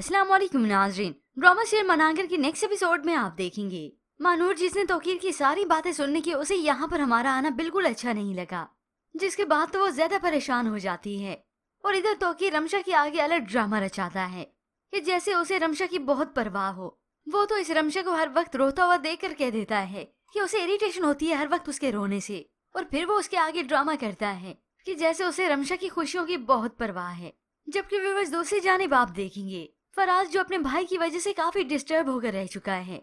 अस्सलाम वालेकुम नाजरीन ड्रामा शेर मनांगर के नेक्स्ट एपिसोड में आप देखेंगे मानूर जिसने तोकीर की सारी बातें सुनने की उसे यहाँ पर हमारा आना बिल्कुल अच्छा नहीं लगा जिसके बाद तो वो ज्यादा परेशान हो जाती है और इधर तोकीर रमशा के आगे अलग ड्रामा रचाता है कि जैसे उसे रमशा की बहुत परवाह हो वो तो इस रमशा को हर वक्त रोता हुआ देख कर कह देता है कि उसे इरिटेशन होती है हर वक्त उसके रोने से और फिर वो उसके आगे ड्रामा करता है कि जैसे उसे रमशा की खुशियों की बहुत परवाह है जबकि व्यूवर्स दूसरी जानब आप देखेंगे फराज जो अपने भाई की वजह से काफी डिस्टर्ब होकर रह चुका है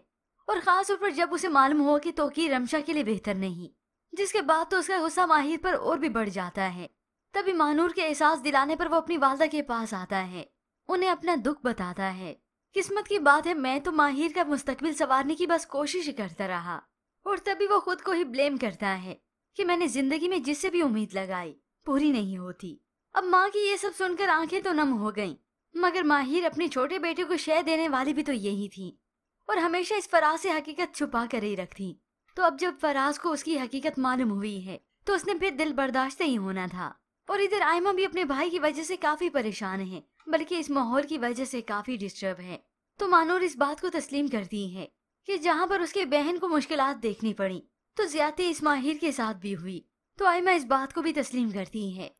और खास तौर पर जब उसे मालूम हुआ कि तोकी रमशा के लिए बेहतर नहीं जिसके बाद तो उसका गुस्सा माहिर पर और भी बढ़ जाता है तभी मानूर के एहसास दिलाने पर वो अपनी वालदा के पास आता है उन्हें अपना दुख बताता है किस्मत की बात है मैं तो माहिर का मुस्तकबिल संवारने की बस कोशिश करता रहा और तभी वो खुद को ही ब्लेम करता है कि मैंने जिंदगी में जिससे भी उम्मीद लगाई पूरी नहीं होती अब माँ की ये सब सुनकर आंखें तो नम हो गईं मगर माहिर अपने छोटे बेटे को शय देने वाली भी तो यही थी और हमेशा इस फराज से हकीकत छुपा कर ही रखती तो अब जब फराज को उसकी हकीकत मालूम हुई है तो उसने फिर दिल बर्दाश्त ही होना था और इधर आयमा भी अपने भाई की वजह से काफी परेशान है बल्कि इस माहौल की वजह से काफी डिस्टर्ब है तो मानोर इस बात को तस्लीम करती है कि जहाँ पर उसके बहन को मुश्किल देखनी पड़ी तो ज्यादा इस माहिर के साथ भी हुई तो आयमा इस बात को भी तस्लीम करती है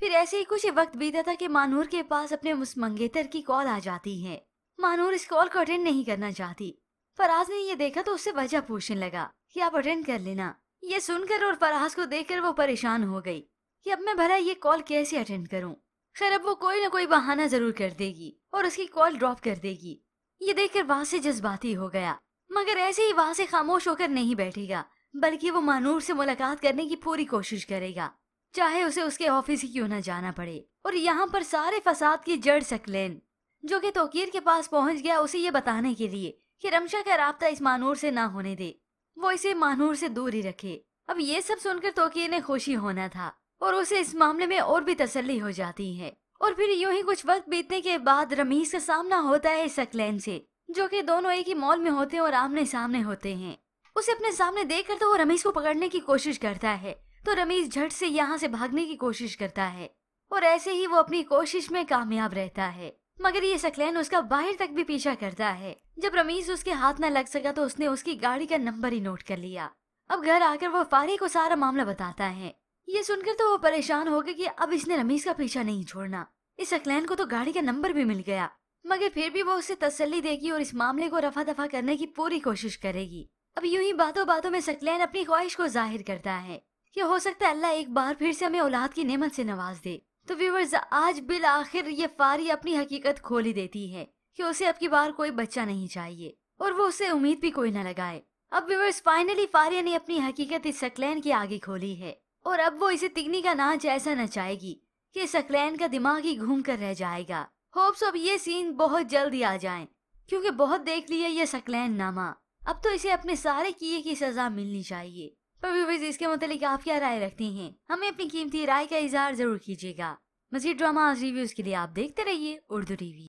फिर ऐसे ही कुछ वक्त बीता था कि मानूर के पास अपने उस मंगेतर की कॉल आ जाती है मानूर इस कॉल को अटेंड नहीं करना चाहती फराज ने ये देखा तो उससे वजह पूछने लगा कि आप अटेंड कर लेना ये सुनकर और फराज को देख वो परेशान हो गई कि अब मैं भला ये कॉल कैसे अटेंड करूँ खैर अब वो कोई ना कोई बहाना जरूर कर देगी और उसकी कॉल ड्रॉप कर देगी ये देखकर वहाँ से जज्बाती हो गया मगर ऐसे ही वहाँ से खामोश होकर नहीं बैठेगा बल्कि वो मानूर से मुलाकात करने की पूरी कोशिश करेगा चाहे उसे उसके ऑफिस ही क्यों न जाना पड़े और यहाँ पर सारे फसाद की जड़ सकलेन जो कि तोकीर के पास पहुँच गया उसे ये बताने के लिए कि रमशा का रबता इस मानूर से ना होने दे वो इसे मानूर से दूर ही रखे अब ये सब सुनकर तोकीर ने खुशी होना था और उसे इस मामले में और भी तसल्ली हो जाती है और फिर यूं ही कुछ वक्त बीतने के बाद रमीश का सामना होता है सकलैन से जो कि दोनों एक ही मॉल में होते हैं और आमने सामने होते हैं उसे अपने सामने देख कर तो वो रमेश को पकड़ने की कोशिश करता है तो रमेश झट से यहाँ से भागने की कोशिश करता है और ऐसे ही वो अपनी कोशिश में कामयाब रहता है मगर ये सकलैन उसका बाहर तक भी पीछा करता है जब रमेश उसके हाथ न लग सका तो उसने उसकी गाड़ी का नंबर ही नोट कर लिया अब घर आकर वो फारे को सारा मामला बताता है ये सुनकर तो वो परेशान हो गए कि अब इसने रमेश का पीछा नहीं छोड़ना इस सकलैन को तो गाड़ी का नंबर भी मिल गया मगर फिर भी वो उसे तसल्ली देगी और इस मामले को रफा दफा करने की पूरी कोशिश करेगी अब यूं ही बातों बातों में सकलैन अपनी ख्वाहिश को जाहिर करता है कि हो सकता है अल्लाह एक बार फिर से हमें औलाद की नेमत से नवाज दे तो व्यूवर्स आज बिल आखिर ये फारी अपनी हकीकत खोल ही देती है कि उसे अब की बार कोई बच्चा नहीं चाहिए और वो उसे उम्मीद भी कोई न लगाए अब व्यूवर्स फाइनली फारिया ने अपनी हकीकत इस सकलैन के आगे खोली है और अब वो इसे तिगनी का नाच ऐसा नचाएगी कि सकलैन का दिमाग ही घूम कर रह जाएगा होप्स अब ये सीन बहुत जल्दी आ जाए क्योंकि बहुत देख लिया ये सकलैन नामा अब तो इसे अपने सारे किए की सजा मिलनी चाहिए पर व्यूवर्स इसके मुतालिक आप क्या राय रखते हैं हमें अपनी कीमती राय का इजहार जरूर कीजिएगा मजीद ड्रामा रिव्यूज के लिए आप देखते रहिए उर्दू टीवी